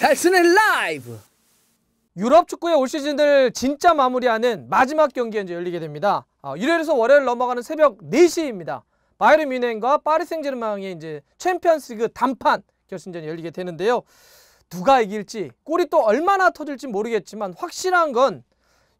달슨의 라이브! 유럽 축구의 올 시즌을 진짜 마무리하는 마지막 경기가 이제 열리게 됩니다. 아, 일요일에서 월요일 넘어가는 새벽 4시입니다. 바이에른 뮌헨과 파리 생제르맹의 이제 챔피언스리그 단판 결승전이 열리게 되는데요. 누가 이길지 골이 또 얼마나 터질지 모르겠지만 확실한 건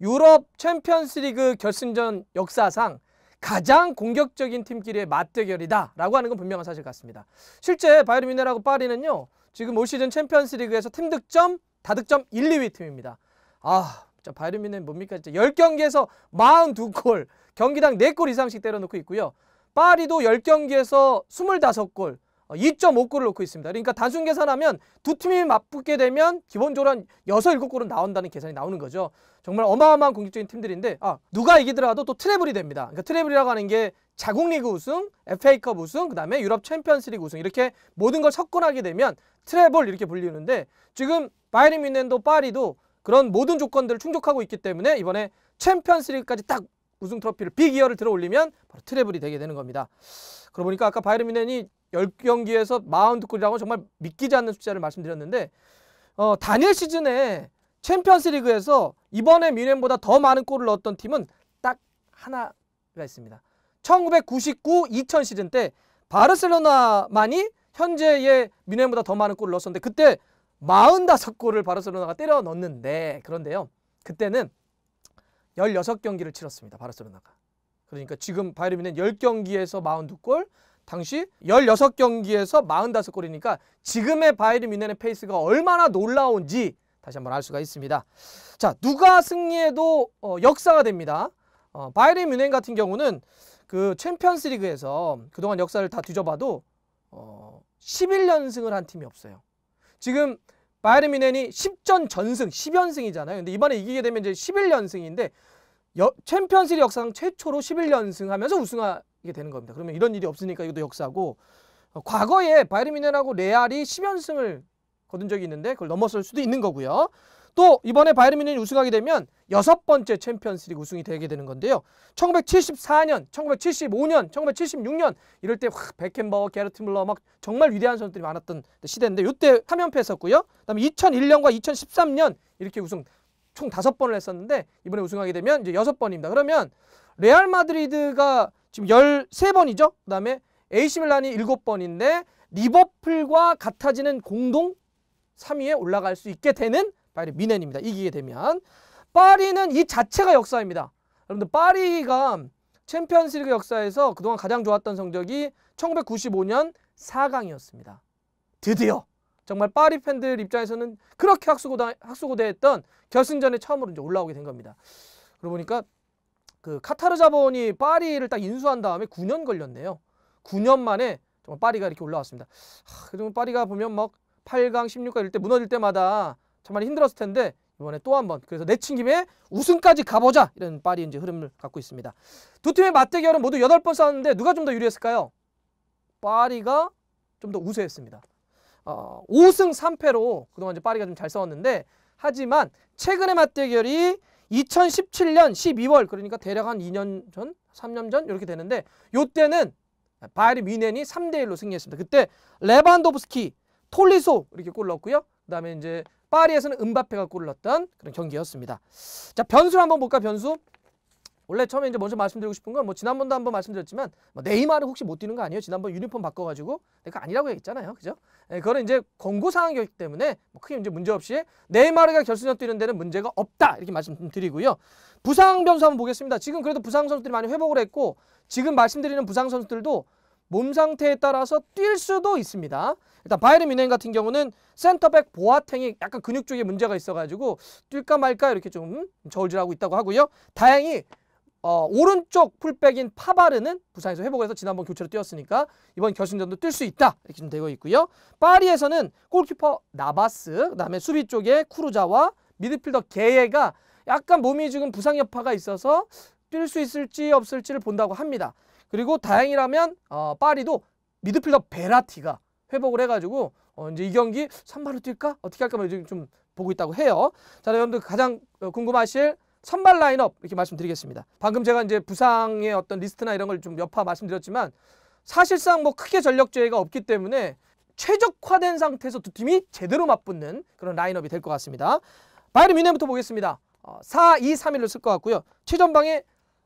유럽 챔피언스리그 결승전 역사상 가장 공격적인 팀끼리의 맞대결이다라고 하는 건 분명한 사실 같습니다. 실제 바이에른 뮌헨고 파리는요. 지금 올 시즌 챔피언스리그에서 팀 득점, 다득점 1, 2위 팀입니다. 아, 진짜 바이에른 뮌 뭡니까? 진짜 10경기에서 42골, 경기당 4골 이상씩 때려놓고 있고요. 파리도 10경기에서 25골, 2.5골을 어, 놓고 있습니다. 그러니까 단순 계산하면 두 팀이 맞붙게 되면 기본적으로 한 6, 7골은 나온다는 계산이 나오는 거죠. 정말 어마어마한 공격적인 팀들인데 아, 누가 이기더라도 또 트래블이 됩니다. 그러니까 트래블이라고 하는 게 자국리그 우승, FA컵 우승, 그 다음에 유럽 챔피언스리그 우승 이렇게 모든 걸 석권하게 되면 트래블 이렇게 불리는데 지금 바이에른 뮌헨도 파리도 그런 모든 조건들을 충족하고 있기 때문에 이번에 챔피언스리그까지 딱 우승 트로피를 빅이어를 들어 올리면 바로 트래블이 되게 되는 겁니다. 그러고 보니까 아까 바이에른 뮌헨이 열경기에서 마운드 골이라고 정말 믿기지 않는 숫자를 말씀드렸는데 어, 단일 시즌에 챔피언스 리그에서 이번에 미넨보다 더 많은 골을 넣었던 팀은 딱 하나가 있습니다. 1999-2000 시즌 때 바르셀로나만이 현재의 미넨보다 더 많은 골을 넣었었는데 그때 45골을 바르셀로나가 때려 넣었는데 그런데요. 그때는 16경기를 치렀습니다. 바르셀로나가. 그러니까 지금 바이에른 뮌헨 10경기에서 42골, 당시 16경기에서 45골이니까 지금의 바이른 미네의 페이스가 얼마나 놀라운지 다시 한번 알 수가 있습니다. 자, 누가 승리해도 어, 역사가 됩니다. 어, 바이른 뮌헨 같은 경우는 그 챔피언스 리그에서 그동안 역사를 다 뒤져봐도 어, 11연승을 한 팀이 없어요. 지금 바이른 뮌헨이 10전 전승, 10연승이잖아요. 근데 이번에 이기게 되면 이제 11연승인데 여, 챔피언스 리그 역사상 최초로 11연승하면서 우승하 이게 되는 겁니다. 그러면 이런 일이 없으니까 이것도 역사고 어, 과거에 바이에미넨하고 레알이 10연승을 거둔 적이 있는데 그걸 넘었을 수도 있는 거고요. 또 이번에 바이에미넨이 우승하게 되면 여섯 번째 챔피언스리그 우승이 되게 되는 건데요. 1974년, 1975년, 1976년 이럴 때확 베켄버거, 게르트 물러 막 정말 위대한 선수들이 많았던 시대인데 이때 3연패 했었고요. 그다음에 2001년과 2013년 이렇게 우승 총 다섯 번을 했었는데 이번에 우승하게 되면 이제 여섯 번입니다. 그러면 레알 마드리드가 지금 13번이죠. 그다음에 에이시 밀란이 7번인데 리버풀과 같아지는 공동 3위에 올라갈 수 있게 되는 바이에 미넨입니다. 이기게 되면 파리는 이 자체가 역사입니다. 여러분들 파리가 챔피언스리그 역사에서 그동안 가장 좋았던 성적이 1995년 4강이었습니다. 드디어 정말 파리 팬들 입장에서는 그렇게 학수고 학수고대했던 결승전에 처음으로 이제 올라오게 된 겁니다. 그러고 보니까 그 카타르 자본이 파리를 딱 인수한 다음에 9년 걸렸네요. 9년 만에 정말 파리가 이렇게 올라왔습니다. 하, 그리고 파리가 보면 막 8강, 16강 이럴 때 무너질 때마다 정말 힘들었을 텐데 이번에 또 한 번 그래서 내친 김에 우승까지 가보자 이런 파리 이제 흐름을 갖고 있습니다. 두 팀의 맞대결은 모두 8번 싸웠는데 누가 좀 더 유리했을까요? 파리가 좀 더 우세했습니다. 어, 5승 3패로 그동안 이제 파리가 좀잘 싸웠는데 하지만 최근의 맞대결이 2017년 12월 그러니까 대략 한 2년 전, 3년 전 이렇게 되는데 요때는 바이리른넨이 3대 1로 승리했습니다. 그때 레반도브스키, 톨리소 이렇게 골 넣었고요. 그다음에 이제 파리에서는 은바페가 골을 넣었던 그런 경기였습니다. 자, 변수를 한번 볼까? 변수. 원래 처음에 이제 먼저 말씀드리고 싶은 건 뭐 지난번도 한번 말씀드렸지만 뭐 네이마르 혹시 못 뛰는 거 아니에요? 지난번 유니폼 바꿔가지고 내가 아니라고 했잖아요 그죠? 예, 그거는 이제 권고 사항이었기 때문에 뭐 크게 이제 문제 없이 네이마르가 결승전 뛰는 데는 문제가 없다 이렇게 말씀드리고요. 부상 변수 한번 보겠습니다. 지금 그래도 부상 선수들이 많이 회복을 했고 지금 말씀드리는 부상 선수들도 몸 상태에 따라서 뛸 수도 있습니다. 일단 바이에른 뮌헨 같은 경우는 센터백 보아탱이 약간 근육 쪽에 문제가 있어가지고 뛸까 말까 이렇게 좀 저울질하고 있다고 하고요. 다행히 어, 오른쪽 풀백인 파바르는 부상에서 회복해서 지난번 교체로 뛰었으니까 이번 결승전도 뛸 수 있다 이렇게 좀 되고 있고요. 파리에서는 골키퍼 나바스 그다음에 수비 쪽에 쿠르자와 미드필더 게예가 약간 몸이 지금 부상 여파가 있어서 뛸 수 있을지 없을지를 본다고 합니다. 그리고 다행이라면 어, 파리도 미드필더 베라티가 회복을 해가지고 어, 이제 이 경기 3발로 뛸까 어떻게 할까 뭐 지금 좀 보고 있다고 해요. 자 여러분들 가장 어, 궁금하실 선발 라인업 이렇게 말씀드리겠습니다. 방금 제가 이제 부상의 어떤 리스트나 이런 걸 좀 여파 말씀드렸지만 사실상 뭐 크게 전력 제외가 없기 때문에 최적화된 상태에서 두 팀이 제대로 맞붙는 그런 라인업이 될 것 같습니다. 바이른 뮌헨부터 보겠습니다. 어, 4-2-3-1로 쓸 것 같고요. 최전방에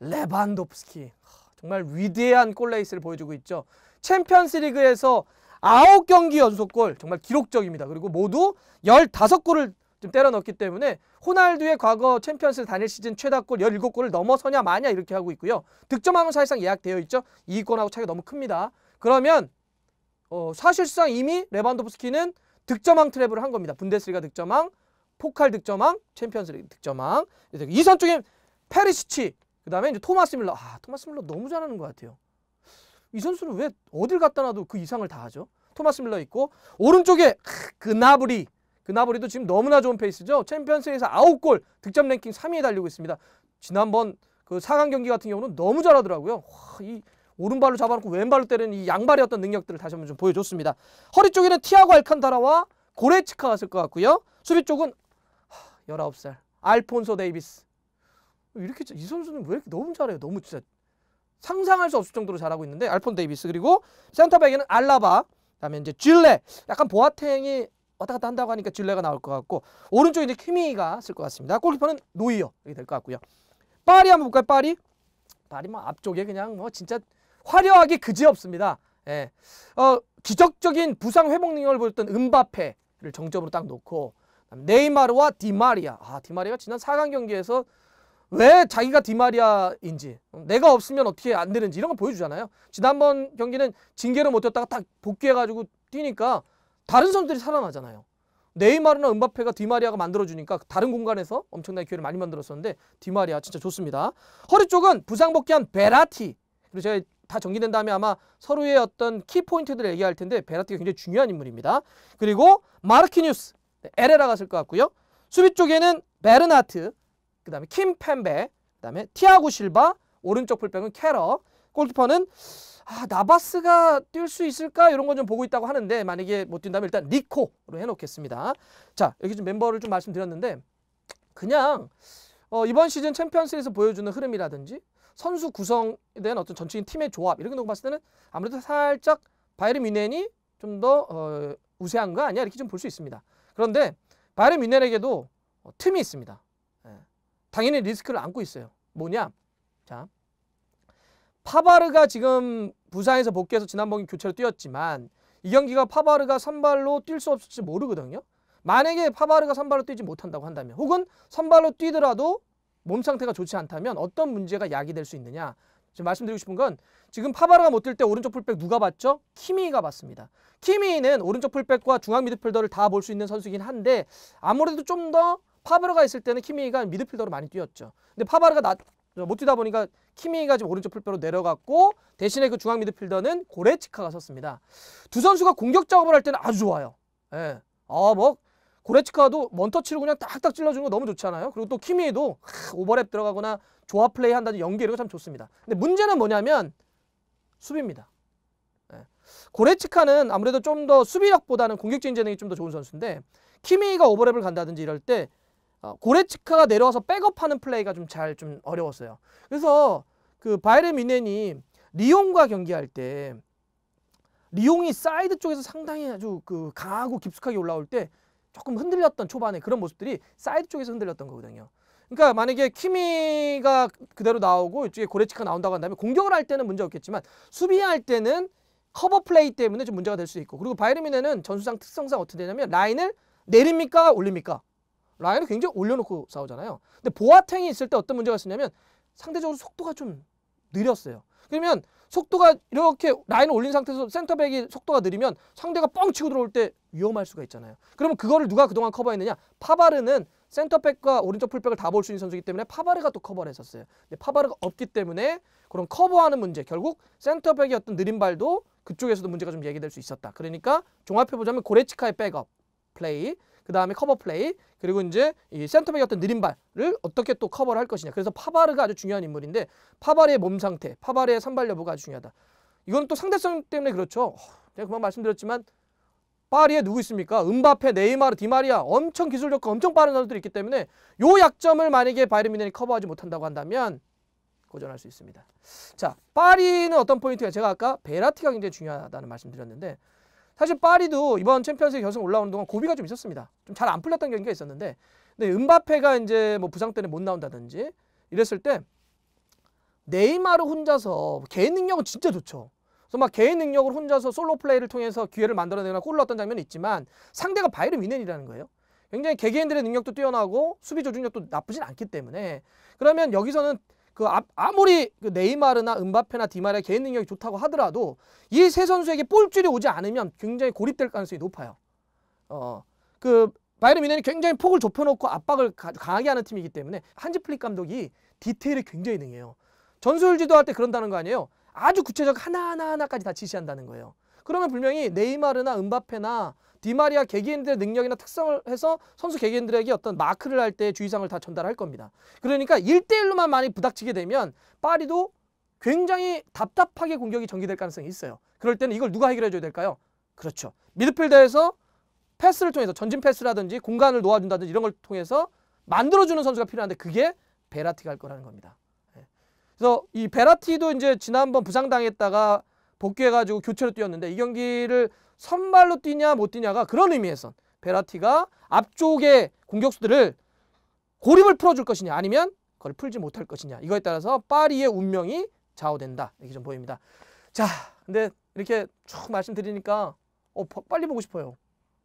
레반도프스키 정말 위대한 골레이스를 보여주고 있죠. 챔피언스리그에서 9경기 연속골 정말 기록적입니다. 그리고 모두 15골을 좀 때려 넣기 때문에 호날두의 과거 챔피언스 단일 시즌 최다골 17골을 넘어서냐 마냐 이렇게 하고 있고요. 득점왕은 사실상 예약되어 있죠. 2권하고 차이가 너무 큽니다. 그러면 어, 사실상 이미 레반도프스키는 득점왕 트래블을한 겁니다. 분데스리가 득점왕, 포칼 득점왕, 챔피언스리그 득점왕. 이 선쪽에 페리시치, 그다음에 이제 토마스 밀러. 아, 토마스 밀러 너무 잘하는 것 같아요. 이 선수는 왜 어딜 갖다 놔도 그 이상을 다 하죠. 토마스 밀러 있고 오른쪽에 그나브리 그 나보리도 지금 너무나 좋은 페이스죠. 챔피언스에서 아홉 골 득점 랭킹 3위에 달리고 있습니다. 지난번 그 4강 경기 같은 경우는 너무 잘하더라고요. 와, 이 오른발로 잡아놓고 왼발로 때리는 이 양발의 어떤 능력들을 다시 한번 좀 보여줬습니다. 허리 쪽에는 티아고 알칸타라와 고레츠카가 있을 것 같고요. 수비 쪽은 19살 알폰소 데이비스. 이렇게 이 선수는 왜 이렇게 너무 잘해요. 너무 진짜 상상할 수 없을 정도로 잘하고 있는데 알폰 데이비스 그리고 센터백에는 알라바 그다음에 이제 질레 약간 보아탱이 왔다 갔다 한다고 하니까 질레가 나올 것 같고 오른쪽에 이제 키미가 쓸 것 같습니다. 골키퍼는 노이어 이렇게 될 것 같고요. 파리 한번 볼까요? 파리. 파리 뭐 앞쪽에 그냥 뭐 진짜 화려하게 그지없습니다. 예. 어, 기적적인 부상 회복 능력을 보였던 은바페를 정점으로 딱 놓고 네이마르와 디마리아. 아, 디마리아가 지난 4강 경기에서 왜 자기가 디마리아인지 내가 없으면 어떻게 안 되는지 이런 걸 보여주잖아요. 지난번 경기는 징계를 못했다가딱 복귀해가지고 뛰니까 다른 선수들이 살아나잖아요. 네이마르나 은바페가 디마리아가 만들어주니까 다른 공간에서 엄청나게 기회를 많이 만들었었는데 디마리아 진짜 좋습니다. 허리 쪽은 부상 복귀한 베라티 그리고 제가 다 정리된 다음에 아마 서로의 어떤 키포인트들을 얘기할 텐데 베라티가 굉장히 중요한 인물입니다. 그리고 마르키뉴스, 네, 에레라가 쓸것 같고요. 수비 쪽에는 베르나트, 그 다음에 킴펜베, 그 다음에 티아구 실바, 오른쪽 풀백은 캐러, 골키퍼는 아, 나바스가 뛸 수 있을까 이런 건 좀 보고 있다고 하는데 만약에 못 뛴다면 일단 리코로 해놓겠습니다. 자 여기 좀 멤버를 좀 말씀드렸는데 그냥 어, 이번 시즌 챔피언스에서 보여주는 흐름이라든지 선수 구성에 대한 어떤 전체적인 팀의 조합 이런 거 봤을 때는 아무래도 살짝 바이에른 뮌헨이 좀더 어, 우세한 거 아니야 이렇게 좀 볼 수 있습니다. 그런데 바이에른 뮌헨에게도 어, 틈이 있습니다. 예. 당연히 리스크를 안고 있어요. 뭐냐? 자, 파바르가 지금 부상에서 복귀해서 지난번 교체로 뛰었지만 이 경기가 파바르가 선발로 뛸 수 없을지 모르거든요. 만약에 파바르가 선발로 뛰지 못한다고 한다면 혹은 선발로 뛰더라도 몸 상태가 좋지 않다면 어떤 문제가 야기될 수 있느냐 지금 말씀드리고 싶은 건 지금 파바르가 못 뛸 때 오른쪽 풀백 누가 봤죠? 키미가 봤습니다. 키미는 오른쪽 풀백과 중앙 미드필더를 다 볼 수 있는 선수이긴 한데 아무래도 좀 더 파바르가 있을 때는 키미가 미드필더로 많이 뛰었죠. 근데 파바르가 나, 못 뛰다 보니까 키미가 지금 오른쪽 풀뼈로 내려갔고 대신에 그 중앙 미드필더는 고레츠카가 섰습니다. 두 선수가 공격 작업을 할 때는 아주 좋아요. 예. 아, 뭐 고레츠카도 먼터치로 그냥 딱딱 찔러주는 거 너무 좋잖아요. 그리고 또 키미도 오버랩 들어가거나 조합 플레이 한다든지 연계력이 참 좋습니다. 근데 문제는 뭐냐면 수비입니다. 예. 고레츠카는 아무래도 좀 더 수비력보다는 공격적인 재능이 좀 더 좋은 선수인데 키미가 오버랩을 간다든지 이럴 때 어, 고레츠카가 내려와서 백업하는 플레이가 좀 잘좀 좀 어려웠어요. 그래서 그바이레 미넨이 리옹과 경기할 때 리옹이 사이드 쪽에서 상당히 아주 그 강하고 깊숙하게 올라올 때 조금 흔들렸던 초반에 그런 모습들이 사이드 쪽에서 흔들렸던 거거든요. 그러니까 만약에 키미가 그대로 나오고 이쪽에 고레츠카 나온다고 한다면 공격을 할 때는 문제 없겠지만 수비할 때는 커버 플레이 때문에 좀 문제가 될 수 있고 그리고 바이레 미넨은 전수상 특성상 어떻게 되냐면 라인을 내립니까 올립니까 라인을 굉장히 올려놓고 싸우잖아요. 근데 보아탱이 있을 때 어떤 문제가 있었냐면 상대적으로 속도가 좀 느렸어요. 그러면 속도가 이렇게 라인을 올린 상태에서 센터백이 속도가 느리면 상대가 뻥 치고 들어올 때 위험할 수가 있잖아요. 그러면 그거를 누가 그동안 커버했느냐? 파바르는 센터백과 오른쪽 풀백을 다 볼 수 있는 선수이기 때문에 파바르가 또 커버를 했었어요. 근데 파바르가 없기 때문에 그런 커버하는 문제 결국 센터백이 어떤 느린 발도 그쪽에서도 문제가 좀 얘기될 수 있었다. 그러니까 종합해보자면 고레츠카의 백업 플레이 그 다음에 커버 플레이 그리고 이제 이 센터백의 어떤 느림발을 어떻게 또 커버를 할 것이냐 그래서 파바르가 아주 중요한 인물인데 파바르의 몸 상태 파바르의 선발 여부가 아주 중요하다 이건 또 상대성 때문에 그렇죠 어, 제가 그만 말씀드렸지만 파리에 누구 있습니까? 은바페, 네이마르, 디마리아 엄청 기술 좋과 엄청 빠른 선수들이 있기 때문에 요 약점을 만약에 바이에른 뮌헨이 커버하지 못한다고 한다면 고전할 수 있습니다. 자, 파리는 어떤 포인트가 제가 아까 베라티가 굉장히 중요하다는 말씀드렸는데 사실 파리도 이번 챔피언스에 결승 올라오는 동안 고비가 좀 있었습니다. 좀 잘 안 풀렸던 경기가 있었는데 근데 은바페가 이제 뭐 부상 때문에 못 나온다든지 이랬을 때 네이마르 혼자서 개인 능력은 진짜 좋죠. 그래서 막 개인 능력을 혼자서 솔로 플레이를 통해서 기회를 만들어내거나 골을 넣었던 장면이 있지만 상대가 바이르 미넨이라는 거예요. 굉장히 개개인들의 능력도 뛰어나고 수비 조직력도 나쁘진 않기 때문에 그러면 여기서는 그 아무리 그 네이마르나 은바페나 디마리아 개인 능력이 좋다고 하더라도 이 세 선수에게 볼줄이 오지 않으면 굉장히 고립될 가능성이 높아요. 어, 그 바이에른 뮌이 굉장히 폭을 좁혀놓고 압박을 강하게 하는 팀이기 때문에 한지 플릭 감독이 디테일이 굉장히 능해요. 전술 지도할 때 그런다는 거 아니에요. 아주 구체적 하나하나 하나까지 다 지시한다는 거예요. 그러면 분명히 네이마르나 은바페나 디마리아 개개인들의 능력이나 특성을 해서 선수 개개인들에게 어떤 마크를 할 때 주의사항을 다 전달할 겁니다. 그러니까 1대1로만 많이 부닥치게 되면 파리도 굉장히 답답하게 공격이 전개될 가능성이 있어요. 그럴 때는 이걸 누가 해결해 줘야 될까요? 그렇죠. 미드필더에서 패스를 통해서 전진 패스라든지 공간을 놓아준다든지 이런 걸 통해서 만들어주는 선수가 필요한데 그게 베라티가 할 거라는 겁니다. 예. 그래서 이 베라티도 이제 지난번 부상당했다가 복귀해가지고 교체로 뛰었는데 이 경기를 선발로 뛰냐 못 뛰냐가 그런 의미에선 베라티가 앞쪽에 공격수들을 고립을 풀어줄 것이냐 아니면 그걸 풀지 못할 것이냐 이거에 따라서 파리의 운명이 좌우된다 이렇게 좀 보입니다. 자 근데 이렇게 쭉 말씀드리니까 어, 빨리 보고 싶어요.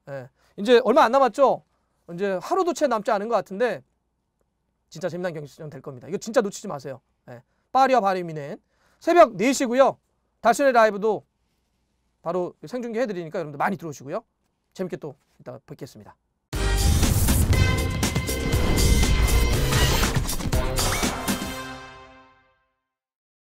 예. 이제 얼마 안 남았죠? 이제 하루도 채 남지 않은 것 같은데 진짜 재미난 경기전 수될 겁니다. 이거 진짜 놓치지 마세요. 예. 파리와 바리미는 새벽 4시고요. 다시의 라이브도 바로 생중계 해드리니까 여러분들 많이 들어오시고요. 재밌게 또 이따 뵙겠습니다.